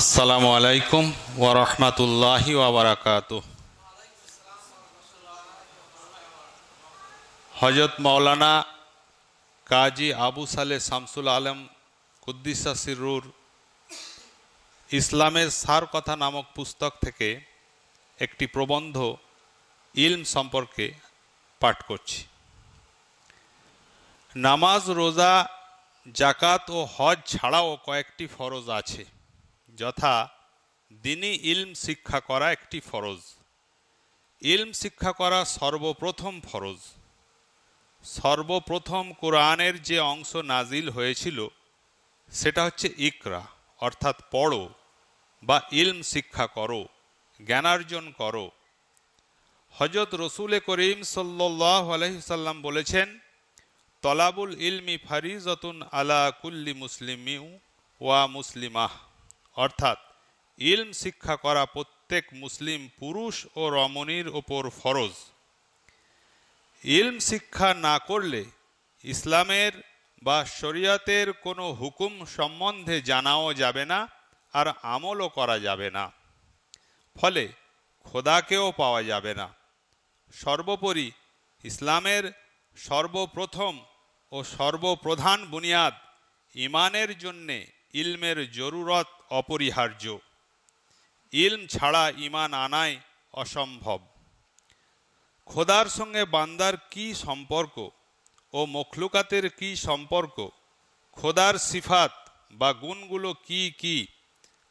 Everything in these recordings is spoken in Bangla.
আসসালামু আলাইকুম ওরহমতুল্লাহি ওবরাকাত হজরত মৌলানা কাজী আবু সালে শামসুল আলম কুদ্দিসা সিরুর ইসলামের সার কথা নামক পুস্তক থেকে একটি প্রবন্ধ ইলম সম্পর্কে পাঠ করছি নামাজ রোজা জাকাত ও হজ ছাড়াও কয়েকটি ফরজ আছে যথা দিনই ইলম শিক্ষা করা একটি ফরজ ইলম শিক্ষা করা সর্বপ্রথম ফরজ সর্বপ্রথম কোরআনের যে অংশ নাজিল হয়েছিল সেটা হচ্ছে ইকরা অর্থাৎ পড়ো বা ইলম শিক্ষা করো জ্ঞানার্জন করো হজরত রসুলে করিম সাল্লাহ আলহিসাল্লাম বলেছেন তলাবুল ইলমি ফারিজতুন আলা কুল্লি মুসলিম ওয়া মুসলিমাহ অর্থাৎ ইলম শিক্ষা করা প্রত্যেক মুসলিম পুরুষ ও রমণীর ওপর ফরজ ইলম শিক্ষা না করলে ইসলামের বা শরীয়তের কোনো হুকুম সম্বন্ধে জানাও যাবে না আর আমলও করা যাবে না ফলে খোদাকেও পাওয়া যাবে না সর্বোপরি ইসলামের সর্বপ্রথম ও সর্বপ্রধান বুনিয়াদ ইমানের জন্যে ইলমের জরুরত অপরিহার্য ইলম ছাড়া ইমান আনায় অসম্ভব খোদার সঙ্গে বান্দার কি সম্পর্ক ও মখলুকাতের কি সম্পর্ক খোদার সিফাত বা গুণগুলো কি কি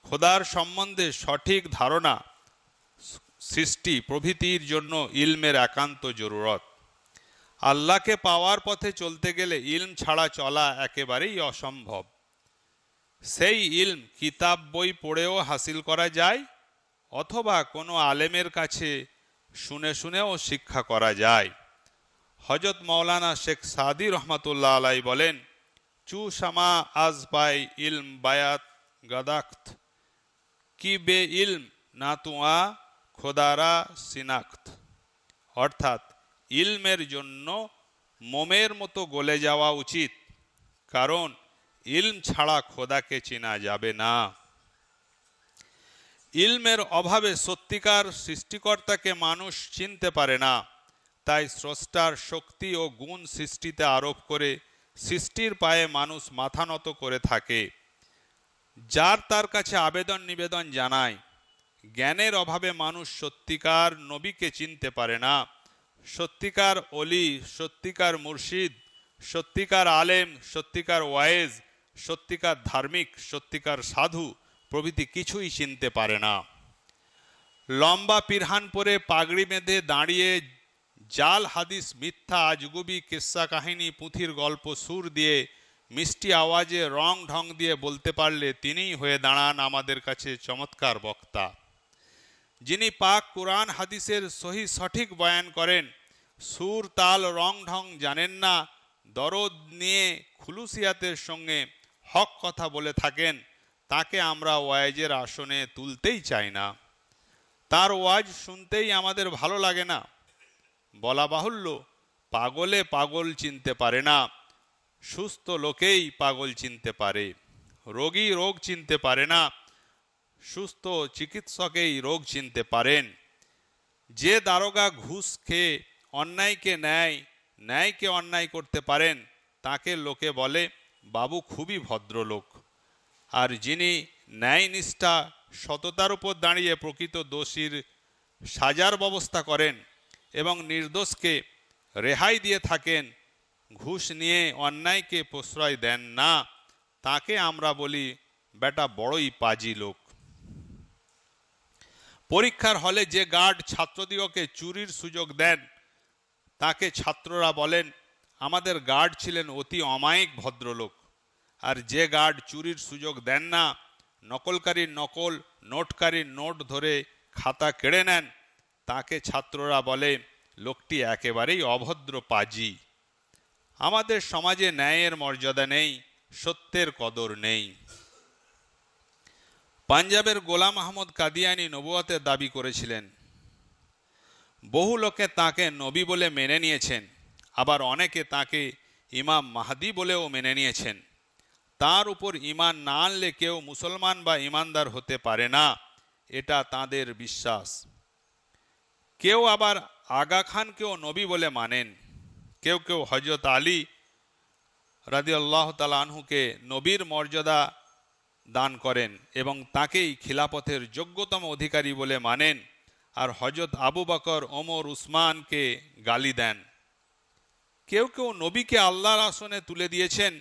খোদার সম্বন্ধে সঠিক ধারণা সৃষ্টি প্রভৃতির জন্য ইলমের একান্ত জরুরত আল্লাহকে পাওয়ার পথে চলতে গেলে ইলম ছাড়া চলা একেবারেই অসম্ভব সেই ইলম কিতাব বই পড়েও হাসিল করা যায় অথবা কোনো আলেমের কাছে শুনে শুনেও শিক্ষা করা যায় হজরত মৌলানা শেখ সাদি রহমতুল্লাহ আলাই বলেন চু শামা আজ পাই ইলম বায়াত গাদাক্ত কি বে ইলম না তুয়া খোদারা সিনাক্ত অর্থাৎ ইলমের জন্য মোমের মতো গলে যাওয়া উচিত কারণ ইলম ছাড়া খোদাকে চেনা যাবে না ইলমের অভাবে সত্যিকার সৃষ্টিকর্তাকে মানুষ চিনতে পারে না তাই স্রষ্টার শক্তি ও গুণ সৃষ্টিতে আরোপ করে সৃষ্টির পায়ে মানুষ মাথা নত করে থাকে যার তার কাছে আবেদন নিবেদন জানায় জ্ঞানের অভাবে মানুষ সত্যিকার নবীকে চিনতে পারে না সত্যিকার অলি সত্যিকার মুর্শিদ সত্যিকার আলেম সত্যিকার ওয়াইজ সত্যিকার ধার্মিক সত্যিকার সাধু প্রভৃতি কিছুই চিনতে পারে না লম্বা পিরহান পরে পাগড়ি বেঁধে দাঁড়িয়ে জাল হাদিস মিথ্যা আজগুবি কিস্সা কাহিনী পুঁথির গল্প সুর দিয়ে মিষ্টি আওয়াজে রং ঢং দিয়ে বলতে পারলে তিনিই হয়ে দাঁড়ান আমাদের কাছে চমৎকার বক্তা যিনি পাক কোরআন হাদিসের সহি সঠিক বয়ান করেন সুর তাল রং ঢং জানেন না দরদ নিয়ে খুলুসিয়াতের সঙ্গে হক কথা বলে থাকেন তাকে আমরা ওয়াজের আসনে তুলতেই চাই না তার ওয়াজ শুনতেই আমাদের ভালো লাগে না বলা বাহুল্য পাগলে পাগল চিনতে পারে না সুস্থ লোকেই পাগল চিনতে পারে রোগী রোগ চিনতে পারে না সুস্থ চিকিৎসকেই রোগ চিনতে পারেন যে দারোগা ঘুষ খেয়ে অন্যায়কে ন্যায় ন্যায়কে অন্যায় করতে পারেন তাকে লোকে বলে বাবু খুবই ভদ্রলোক আর যিনি ন্যায়নিষ্ঠা সততার উপর দাঁড়িয়ে প্রকৃত দোষীর সাজার ব্যবস্থা করেন এবং নির্দোষকে রেহাই দিয়ে থাকেন ঘুষ নিয়ে অন্যায়কে প্রশ্রয় দেন না তাকে আমরা বলি বেটা বড়ই পাজি লোক পরীক্ষার হলে যে গার্ড ছাত্রদিগকে চুরির সুযোগ দেন তাকে ছাত্ররা বলেন আমাদের গার্ড ছিলেন অতি অমায়িক ভদ্রলোক আর যে গার্ড চুরির সুযোগ দেন না নকলকারীর নকল নোটকারীর নোট ধরে খাতা কেড়ে নেন তাকে ছাত্ররা বলে লোকটি একেবারেই অভদ্র পাজি আমাদের সমাজে ন্যায়ের মর্যাদা নেই সত্যের কদর নেই পাঞ্জাবের গোলাম আহমদ কাদিয়ানি নবুয়াতে দাবি করেছিলেন বহু লোকে তাকে নবী বলে মেনে নিয়েছেন আবার অনেকে তাকে ইমাম মাহাদি বলেও মেনে নিয়েছেন তার উপর ইমান না আনলে কেউ মুসলমান বা ইমানদার হতে পারে না এটা তাদের বিশ্বাস কেউ আবার আগা খানকেও নবী বলে মানেন কেউ কেউ হজরত আলী রাজি আল্লাহ তালাহুকে নবীর মর্যাদা দান করেন এবং তাকেই খিলাপথের যোগ্যতম অধিকারী বলে মানেন আর হজরত আবু বকর ওমর উসমানকে গালি দেন কেউ কেউ নবীকে আল্লাহর আসনে তুলে দিয়েছেন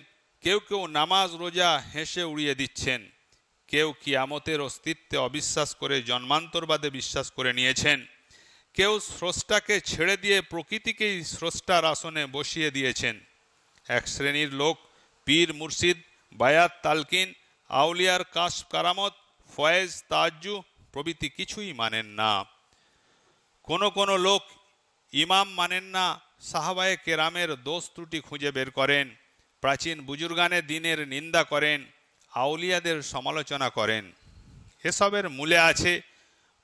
কেউ কেউ নামাজ রোজা হেসে উড়িয়ে দিচ্ছেন কেউ কিয়ামতের অস্তিত্বে অবিশ্বাস করে জন্মান্তরবাদে বিশ্বাস করে নিয়েছেন কেউ স্রষ্টাকে ছেড়ে দিয়ে প্রকৃতিকেই স্রষ্টার আসনে বসিয়ে দিয়েছেন এক শ্রেণীর লোক পীর মুর্শিদ বায়াত তালকিন আউলিয়ার কাশ কারামত ফয়েজ তাজ্জু প্রভৃতি কিছুই মানেন না কোনো কোনো লোক ইমাম মানেন না সাহাবায়ে কেরামের দোষ ত্রুটি খুঁজে বের করেন প্রাচীন বুজুর্গানে দিনের নিন্দা করেন আউলিয়াদের সমালোচনা করেন এসবের মূলে আছে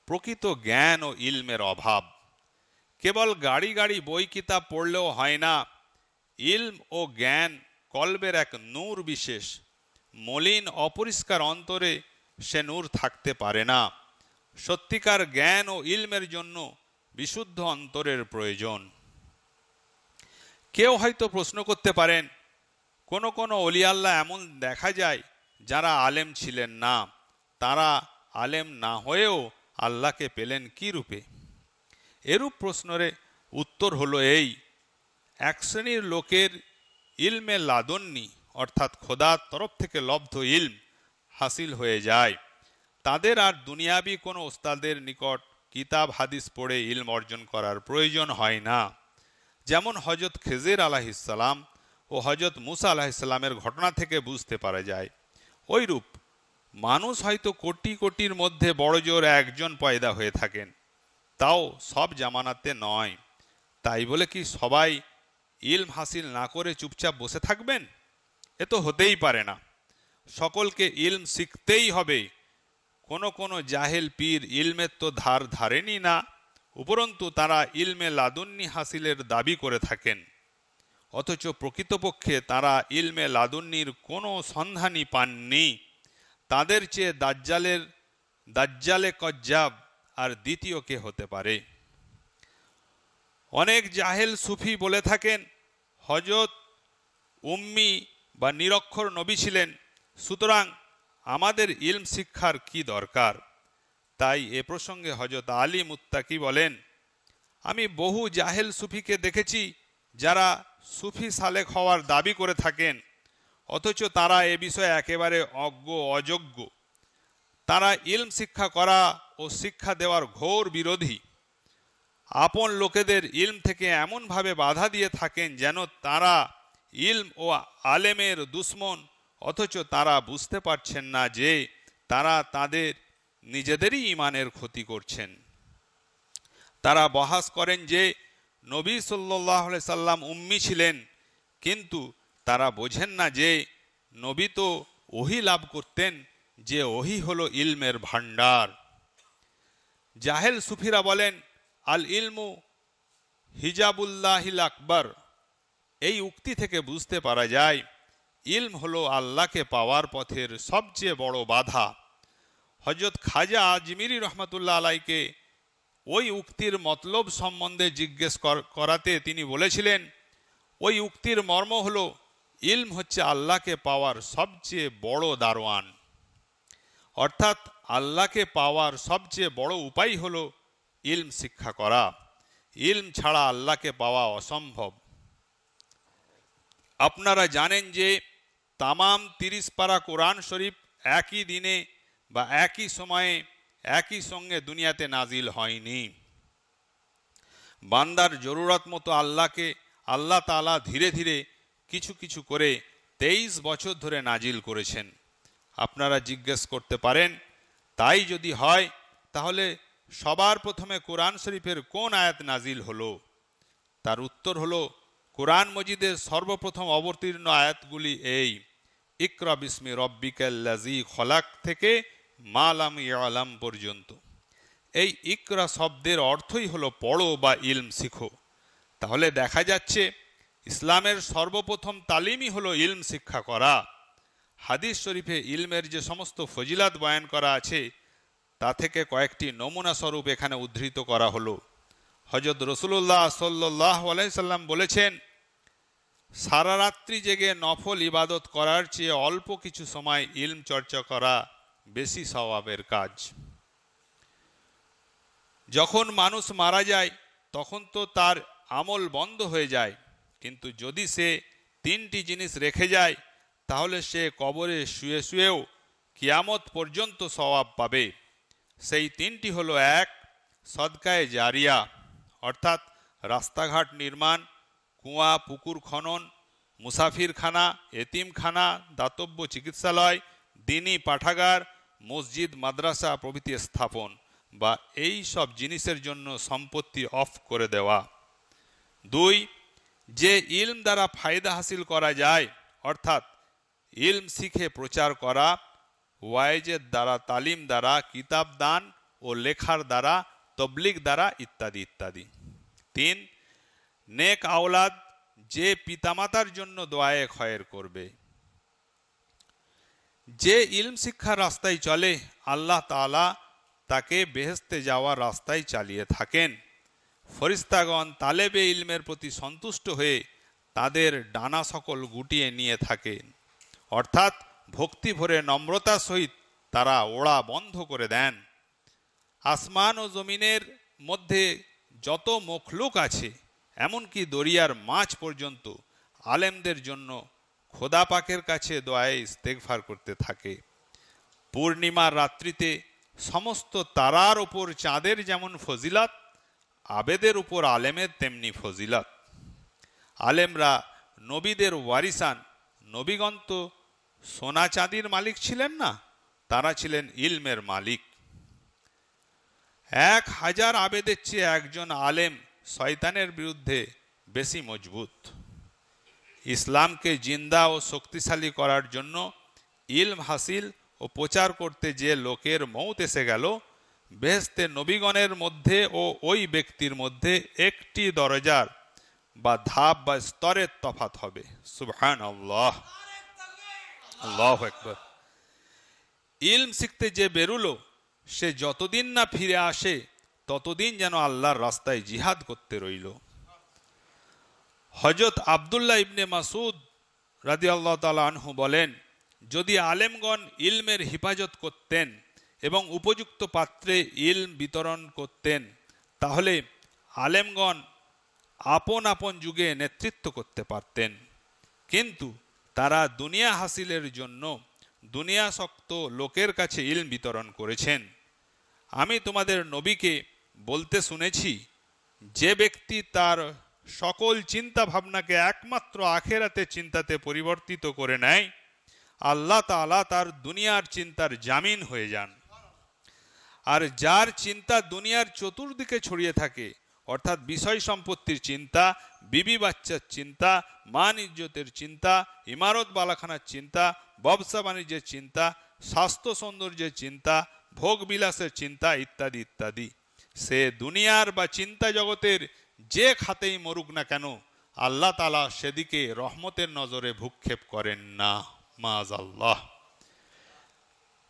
প্রকৃত জ্ঞান ও ইলমের অভাব কেবল গাড়ি গাড়ি বই কিতাব পড়লেও হয় না ইলম ও জ্ঞান কল্বের এক নূর বিশেষ মলিন অপরিষ্কার অন্তরে সে নূর থাকতে পারে না সত্যিকার জ্ঞান ও ইলমের জন্য বিশুদ্ধ অন্তরের প্রয়োজন কেউ হয়তো প্রশ্ন করতে পারেন কোন কোনো অলিয়াল্লাহ এমন দেখা যায় যারা আলেম ছিলেন না তারা আলেম না হয়েও আল্লাহকে পেলেন কি রূপে এরূপ প্রশ্নরে উত্তর হলো এই এক শ্রেণীর লোকের ইলমে লাদন্নি অর্থাৎ খোদার তরফ থেকে লব্ধ ইলম হাসিল হয়ে যায় তাদের আর দুনিয়াবি কোনো ওস্তাদের নিকট কিতাব হাদিস পড়ে ইলম অর্জন করার প্রয়োজন হয় না যেমন হজরত খেজের আলাহিসাল্লাম ও হজরত মুসা আলাহিসাল্লামের ঘটনা থেকে বুঝতে পারা যায় ওইরূপ মানুষ হয়তো কোটি কোটির মধ্যে জোর একজন পয়দা হয়ে থাকেন তাও সব জামানাতে নয় তাই বলে কি সবাই ইলম হাসিল না করে চুপচাপ বসে থাকবেন এ তো হতেই পারে না সকলকে ইলম শিখতেই হবে কোনো কোনো জাহেল পীর ইলমের তো ধার ধারেনি না উপরন্তু তারা ইলমে লাদুন্নি হাসিলের দাবি করে থাকেন অথচ প্রকৃতপক্ষে তারা ইলমে লাদুন্নির কোনো সন্ধানই পাননি তাদের চেয়ে দাজ্জালের দাজ্জালে কজ্জাব আর দ্বিতীয় কে হতে পারে অনেক জাহেল সুফি বলে থাকেন হজত উম্মি বা নিরক্ষর নবী ছিলেন সুতরাং আমাদের ইলম শিক্ষার কি দরকার তাই এ প্রসঙ্গে হজরত আলী মুত্তাকি বলেন আমি বহু জাহেল সুফিকে দেখেছি যারা সুফি সালেক হওয়ার দাবি করে থাকেন অথচ তারা এ বিষয়ে একেবারে অজ্ঞ অযোগ্য তারা ইলম শিক্ষা করা ও শিক্ষা দেওয়ার ঘোর বিরোধী আপন লোকেদের ইলম থেকে এমনভাবে বাধা দিয়ে থাকেন যেন তারা ইলম ও আলেমের দুশ্মন অথচ তারা বুঝতে পারছেন না যে তারা তাদের নিজেদেরই ইমানের ক্ষতি করছেন তারা বহাস করেন যে নবী সাল্লাহ সাল্লাম উম্মি ছিলেন কিন্তু তারা বোঝেন না যে নবী তো ওহি লাভ করতেন যে ওহি হলো ইলমের ভাণ্ডার জাহেল সুফিরা বলেন আল ইলমু হিজাবুল্লাহিল আকবর এই উক্তি থেকে বুঝতে পারা যায় ইলম হলো আল্লাহকে পাওয়ার পথের সবচেয়ে বড় বাধা হজরত খাজা আজমিরি রহমতুল্লাহ আলাইকে ওই উক্তির মতলব সম্বন্ধে জিজ্ঞেস করাতে তিনি বলেছিলেন ওই উক্তির মর্ম হল ইলম হচ্ছে আল্লাহকে পাওয়ার সবচেয়ে বড় দারোয়ান অর্থাৎ আল্লাহকে পাওয়ার সবচেয়ে বড় উপায় হল ইলম শিক্ষা করা ইলম ছাড়া আল্লাহকে পাওয়া অসম্ভব আপনারা জানেন যে তামাম তিরিশ পারা কোরআন শরীফ একই দিনে বা একই সময়ে একই সঙ্গে দুনিয়াতে নাজিল হয়নি বান্দার জরুরত মতো আল্লাহকে আল্লাহ তালা ধীরে ধীরে কিছু কিছু করে তেইশ বছর ধরে নাজিল করেছেন আপনারা জিজ্ঞেস করতে পারেন তাই যদি হয় তাহলে সবার প্রথমে কোরআন শরীফের কোন আয়াত নাজিল হলো তার উত্তর হলো কোরআন মজিদের সর্বপ্রথম অবতীর্ণ আয়াতগুলি এই ইকরা বিসমি রব্বিকাল্লাজি খলাক থেকে মালাম ইয়ালাম পর্যন্ত এই ইকরা শব্দের অর্থই হলো পড়ো বা ইলম শিখো তাহলে দেখা যাচ্ছে ইসলামের সর্বপ্রথম তালিমই হলো ইলম শিক্ষা করা হাদিস শরীফে ইলমের যে সমস্ত ফজিলাত বয়ান করা আছে তা থেকে কয়েকটি নমুনা স্বরূপ এখানে উদ্ধৃত করা হলো হজরত রসুল্লাহ সাল্লাহ আলাইসাল্লাম বলেছেন সারা রাত্রি জেগে নফল ইবাদত করার চেয়ে অল্প কিছু সময় ইলম চর্চা করা বেশি স্বভাবের কাজ যখন মানুষ মারা যায় তখন তো তার আমল বন্ধ হয়ে যায় কিন্তু যদি সে তিনটি জিনিস রেখে যায় তাহলে সে কবরে শুয়ে শুয়েও কিয়ামত পর্যন্ত স্বভাব পাবে সেই তিনটি হলো এক সদকায় জারিয়া অর্থাৎ রাস্তাঘাট নির্মাণ কুয়া পুকুর খনন মুসাফিরখানা এতিমখানা দাতব্য চিকিৎসালয় দিনী পাঠাগার মসজিদ মাদ্রাসা প্রভৃতি স্থাপন বা এই সব জিনিসের জন্য সম্পত্তি অফ করে দেওয়া দুই যে ইলম দ্বারা ফায়দা হাসিল করা যায় অর্থাৎ ইলম শিখে প্রচার করা ওয়াইজের দ্বারা তালিম দ্বারা কিতাব দান ও লেখার দ্বারা তবলিক দ্বারা ইত্যাদি ইত্যাদি তিন নেক আওলাদ যে পিতামাতার জন্য দোয়ায়ে খয়ের করবে যে ইলম শিক্ষার রাস্তায় চলে আল্লাহ তালা তাকে বেহেস্তে যাওয়ার রাস্তায় চালিয়ে থাকেন ফরিস্তাগণ তালেবে ইলমের প্রতি সন্তুষ্ট হয়ে তাদের ডানা সকল গুটিয়ে নিয়ে থাকেন অর্থাৎ ভক্তি ভরে নম্রতা সহিত তারা ওড়া বন্ধ করে দেন আসমান ও জমিনের মধ্যে যত মখলুক আছে এমনকি দরিয়ার মাছ পর্যন্ত আলেমদের জন্য খোদা পাকের কাছে দোয়ায় ইস্তেকফার করতে থাকে পূর্ণিমার রাত্রিতে সমস্ত তারার ওপর চাঁদের যেমন ফজিলাত আবেদের উপর আলেমের তেমনি ফজিলাত আলেমরা নবীদের ওয়ারিসান নবীগন্ত সোনা চাঁদির মালিক ছিলেন না তারা ছিলেন ইলমের মালিক এক হাজার আবেদের চেয়ে একজন আলেম শয়তানের বিরুদ্ধে বেশি মজবুত ইসলামকে জিন্দা ও শক্তিশালী করার জন্য ইলম হাসিল ও প্রচার করতে যে লোকের মৌত এসে গেল বেহেস্তে নবীগণের মধ্যে ও ওই ব্যক্তির মধ্যে একটি দরজার বা ধাপ বা স্তরের তফাত হবে সুবহান আল্লাহ ইলম শিখতে যে বেরুলো সে যতদিন না ফিরে আসে ততদিন যেন আল্লাহর রাস্তায় জিহাদ করতে রইল হজরত আবদুল্লাহ ইবনে মাসুদ রাজি আল্লাহ তালা আনহু বলেন যদি আলেমগণ ইলমের হেফাজত করতেন এবং উপযুক্ত পাত্রে ইলম বিতরণ করতেন তাহলে আলেমগণ আপন আপন যুগে নেতৃত্ব করতে পারতেন কিন্তু তারা দুনিয়া হাসিলের জন্য দুনিয়া শক্ত লোকের কাছে ইলম বিতরণ করেছেন আমি তোমাদের নবীকে বলতে শুনেছি যে ব্যক্তি তার সকল চিন্তা ভাবনাকে একমাত্র আখেরাতে চিন্তাতে পরিবর্তিত করে নেয় আল্লাহ তালা তার দুনিয়ার চিন্তার জামিন হয়ে যান আর যার চিন্তা দুনিয়ার চতুর্দিকে ছড়িয়ে থাকে অর্থাৎ বিষয় সম্পত্তির চিন্তা বিবি বাচ্চার চিন্তা মান ইজ্জতের চিন্তা ইমারত বালাখানার চিন্তা ব্যবসা বাণিজ্যের চিন্তা স্বাস্থ্য সৌন্দর্যের চিন্তা ভোগ বিলাসের চিন্তা ইত্যাদি ইত্যাদি সে দুনিয়ার বা চিন্তা জগতের যে খাতেই মরুক না কেন আল্লাহ তালা সেদিকে রহমতের নজরে ভূক্ষেপ করেন না মাজ আল্লাহ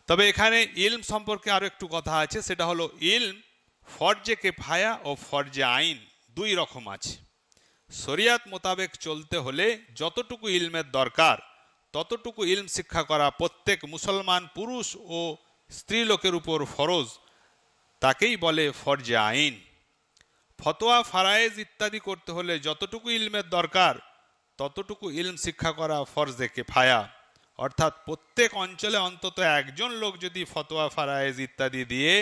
তবে এখানে ইলম সম্পর্কে আরো একটু কথা আছে সেটা হলো ইলম ফরজে কেফায়া ও ফরজে আইন দুই রকম আছে শরিয়াত মোতাবেক চলতে হলে যতটুকু ইলমের দরকার ততটুকু ইলম শিক্ষা করা প্রত্যেক মুসলমান পুরুষ ও স্ত্রীলোকের উপর ফরজ তাকেই বলে ফরজে আইন ফতোয়া ফারায়েজ ইত্যাদি করতে হলে যতটুকু ইলমের দরকার ততটুকু ইলম শিক্ষা করা ফরজে কেফায়া অর্থাৎ প্রত্যেক অঞ্চলে অন্তত একজন লোক যদি ফতোয়া ফারায়েজ ইত্যাদি দিয়ে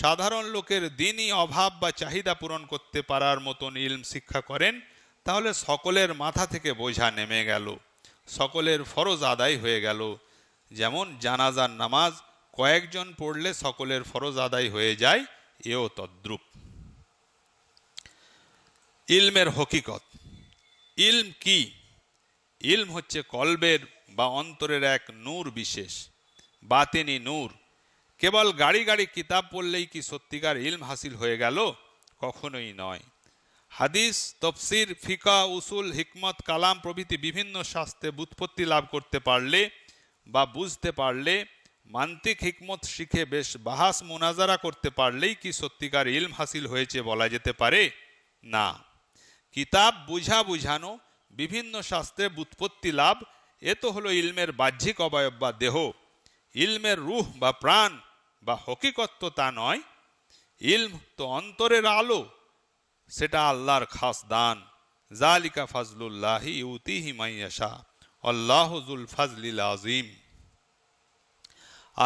সাধারণ লোকের দিনই অভাব বা চাহিদা পূরণ করতে পারার মতন ইলম শিক্ষা করেন তাহলে সকলের মাথা থেকে বোঝা নেমে গেল সকলের ফরজ আদায় হয়ে গেল যেমন জানাজার নামাজ কয়েকজন পড়লে সকলের ফরজ আদায় হয়ে যায় এও তদ্রুপ ইলমের হকিকত ইলম কি ইলম হচ্ছে কলবের বা অন্তরের এক নূর বিশেষ বাতেনি নূর কেবল গাড়ি গাড়ি কিতাব পড়লেই কি সত্যিকার ইলম হাসিল হয়ে গেল কখনোই নয় হাদিস তফসির ফিকা উসুল হিকমত কালাম প্রভৃতি বিভিন্ন শাস্ত্রে বুৎপত্তি লাভ করতে পারলে বা বুঝতে পারলে মান্তিক হিকমত শিখে বেশ বাহাস মোনাজারা করতে পারলেই কি সত্যিকার ইলম হাসিল হয়েছে বলা যেতে পারে না কিতাব বুঝা বুঝানো বিভিন্ন শাস্ত্রে বুৎপত্তি লাভ এ তো হলো ইলমের বাহ্যিক অবয়ব বা দেহ ইলমের রুহ বা প্রাণ বা হকিকত্ব তা নয় ইলম তো অন্তরের আলো সেটা আল্লাহর খাস দান জালিকা ফাজলুল্লাহি ইউতি হিমাইয়াসা আল্লাহজুল ফাজলিল আজিম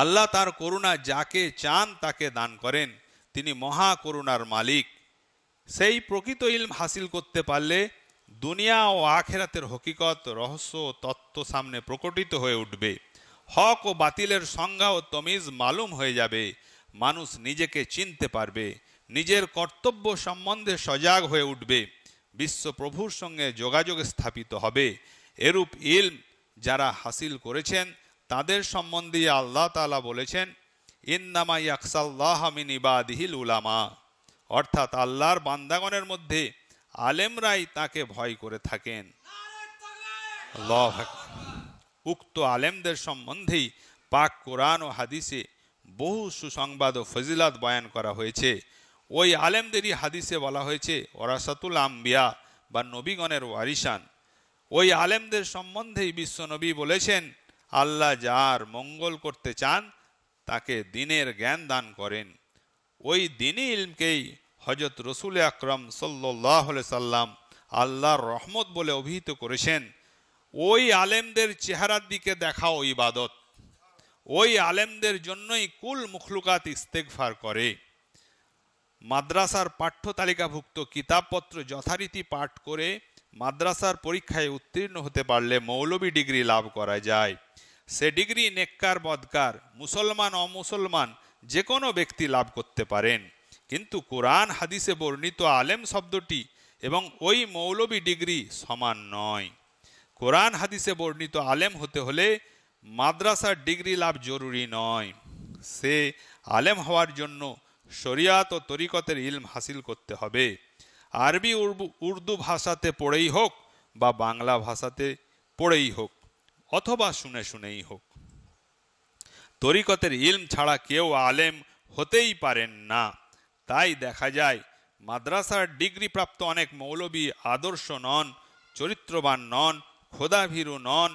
আল্লাহ তার করুণা যাকে চান তাকে দান করেন তিনি মহা করুণার মালিক সেই প্রকৃত ইলম হাসিল করতে পারলে দুনিয়া ও আখেরাতের হকিকত রহস্য তত্ত্ব সামনে প্রকটিত হয়ে উঠবে হক ও বাতিলের সংজ্ঞা ও তমিজ মালুম হয়ে যাবে মানুষ নিজেকে চিনতে পারবে নিজের কর্তব্য সম্বন্ধে সজাগ হয়ে উঠবে বিশ্বপ্রভুর সঙ্গে যোগাযোগ স্থাপিত হবে এরূপ ইলম যারা হাসিল করেছেন তাদের সম্বন্ধে আল্লাহ তালা বলেছেন ইন্দামা ইয়াকসাল্লাহ মিন উলামা অর্থাৎ আল্লাহর বান্দাগণের মধ্যে আলেমরাই তাকে ভয় করে থাকেন উক্ত আলেমদের সম্বন্ধেই পাক কোরআন ও হাদিসে বহু সুসংবাদ ও ফজিলাত বয়ান করা হয়েছে ওই আলেমদেরই হাদিসে বলা হয়েছে ওরাসাতুল আম্বিয়া বা নবীগণের ওয়ারিসান ওই আলেমদের সম্বন্ধেই বিশ্বনবী বলেছেন আল্লাহ যার মঙ্গল করতে চান তাকে দিনের জ্ঞান দান করেন ওই দিনই ইলমকেই হজরত রসুল আকরম সাল্লি সাল্লাম আল্লাহর রহমত বলে অভিহিত করেছেন ওই আলেমদের চেহারার দিকে দেখাও ইবাদত ওই আলেমদের জন্যই কুল মুখলুকাত ইস্তেকফার করে মাদ্রাসার পাঠ্য তালিকাভুক্ত কিতাবপত্র যথারীতি পাঠ করে মাদ্রাসার পরীক্ষায় উত্তীর্ণ হতে পারলে মৌলবী ডিগ্রি লাভ করা যায় সে ডিগ্রি নেককার বদকার মুসলমান অমুসলমান যে কোনো ব্যক্তি লাভ করতে পারেন কিন্তু কোরআন হাদিসে বর্ণিত আলেম শব্দটি এবং ওই মৌলবী ডিগ্রি সমান নয় কোরআন হাদিসে বর্ণিত আলেম হতে হলে মাদ্রাসার ডিগ্রি লাভ জরুরি নয় সে আলেম হওয়ার জন্য শরিয়াত ও তরিকতের ইলম হাসিল করতে হবে আরবি উর্দু ভাষাতে পড়েই হোক বা বাংলা ভাষাতে পড়েই হোক অথবা শুনে শুনেই হোক তরিকতের ইলম ছাড়া কেউ আলেম হতেই পারেন না তাই দেখা যায় মাদ্রাসার ডিগ্রিপ্রাপ্ত অনেক মৌলবী আদর্শ নন চরিত্রবান নন খোদাভীরু নন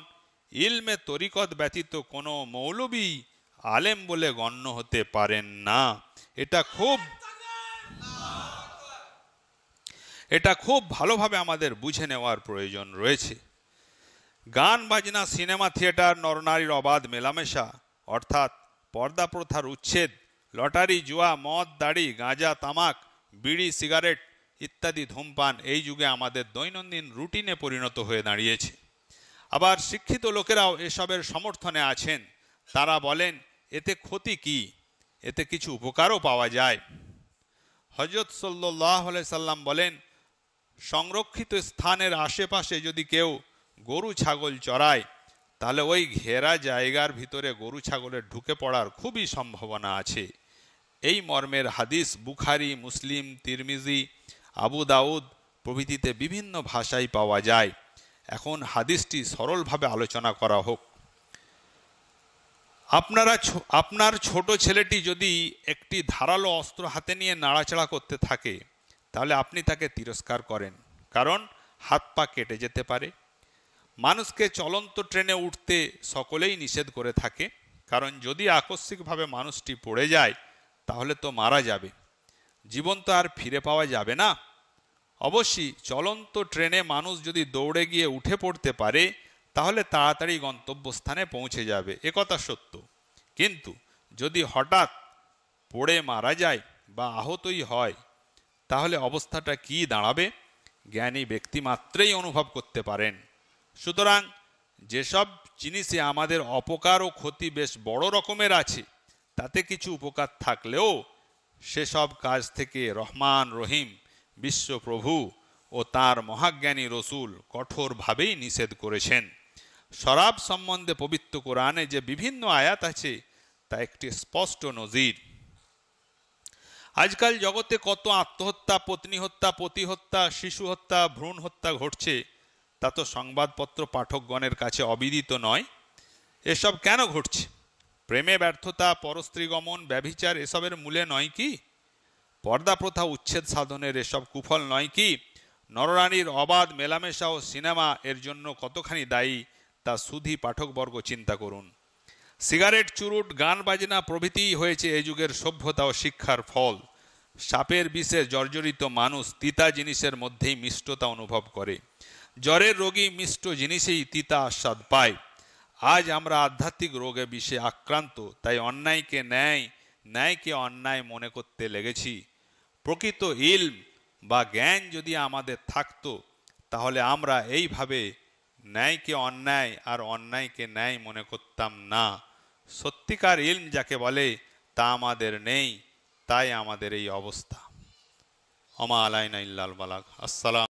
ইলমে তরিকত ব্যতীত কোনো মৌলবী আলেম বলে গণ্য হতে পারেন না এটা খুব এটা খুব ভালোভাবে আমাদের বুঝে নেওয়ার প্রয়োজন রয়েছে গান বাজনা সিনেমা থিয়েটার নরনারীর অবাধ মেলামেশা অর্থাৎ পর্দা প্রথার উচ্ছেদ লটারি জুয়া মদ দাড়ি গাঁজা তামাক বিড়ি সিগারেট ইত্যাদি ধূমপান এই যুগে আমাদের দৈনন্দিন রুটিনে পরিণত হয়ে দাঁড়িয়েছে আবার শিক্ষিত লোকেরাও এসবের সমর্থনে আছেন তারা বলেন এতে ক্ষতি কি এতে কিছু উপকারও পাওয়া যায় হজরত সল্লাহ সাল্লাম বলেন সংরক্ষিত স্থানের আশেপাশে যদি কেউ গরু ছাগল চড়ায় তাহলে ওই ঘেরা জায়গার ভিতরে গরু ছাগলের ঢুকে পড়ার খুবই সম্ভাবনা আছে এই মর্মের হাদিস বুখারি মুসলিম তিরমিজি আবু দাউদ প্রভৃতিতে বিভিন্ন ভাষায় পাওয়া যায় এখন হাদিসটি সরলভাবে আলোচনা করা হোক আপনারা আপনার ছোট ছেলেটি যদি একটি ধারালো অস্ত্র হাতে নিয়ে নাড়াচাড়া করতে থাকে তাহলে আপনি তাকে তিরস্কার করেন কারণ হাত পা কেটে যেতে পারে মানুষকে চলন্ত ট্রেনে উঠতে সকলেই নিষেধ করে থাকে কারণ যদি আকস্মিকভাবে মানুষটি পড়ে যায় তাহলে তো মারা যাবে জীবন তো আর ফিরে পাওয়া যাবে না অবশ্যই চলন্ত ট্রেনে মানুষ যদি দৌড়ে গিয়ে উঠে পড়তে পারে তাহলে তাড়াতাড়ি গন্তব্যস্থানে পৌঁছে যাবে একথা সত্য কিন্তু যদি হঠাৎ পড়ে মারা যায় বা আহতই হয় তাহলে অবস্থাটা কি দাঁড়াবে জ্ঞানী ব্যক্তি মাত্রেই অনুভব করতে পারেন সুতরাং যেসব জিনিসে আমাদের অপকার ও ক্ষতি বেশ বড় রকমের আছে তাতে কিছু উপকার থাকলেও সেসব কাজ থেকে রহমান রহিম বিশ্বপ্রভু ও তার মহাজ্ঞানী রসুল কঠোরভাবেই নিষেধ করেছেন শরাব সম্বন্ধে পবিত্র কোরআনে যে বিভিন্ন আয়াত আছে তা একটি স্পষ্ট নজির আজকাল জগতে কত আত্মহত্যা পত্নী হত্যা পতি হত্যা শিশু হত্যা ভ্রূণ হত্যা ঘটছে তা তো সংবাদপত্র পাঠকগণের কাছে অবিদিত নয় এসব কেন ঘটছে প্রেমে ব্যর্থতা পরস্ত্রীগমন ব্যভিচার এসবের মূলে নয় কি পর্দা প্রথা উচ্ছেদ সাধনের এসব কুফল নয় কি নররানীর অবাধ মেলামেশা ও সিনেমা এর জন্য কতখানি দায়ী তা সুধি পাঠকবর্গ চিন্তা করুন সিগারেট চুরুট গান বাজনা প্রভৃতি হয়েছে এই যুগের সভ্যতা ও শিক্ষার ফল সাপের বিষে জর্জরিত মানুষ তিতা জিনিসের মধ্যেই মিষ্টতা অনুভব করে জ্বরের রোগী মিষ্ট জিনিসেই তিতা আস্বাদ পায় আজ আমরা আধ্যাত্মিক রোগে বিষে আক্রান্ত তাই অন্যায়কে ন্যায় ন্যায়কে অন্যায় মনে করতে লেগেছি প্রকৃত ইলম বা জ্ঞান যদি আমাদের থাকতো তাহলে আমরা এইভাবে ন্যায়কে অন্যায় আর অন্যায়কে ন্যায় মনে করতাম না সত্যিকার ইলম যাকে বলে তা আমাদের নেই তাই আমাদের এই অবস্থা অমা আলাইনা বালাক আসসালাম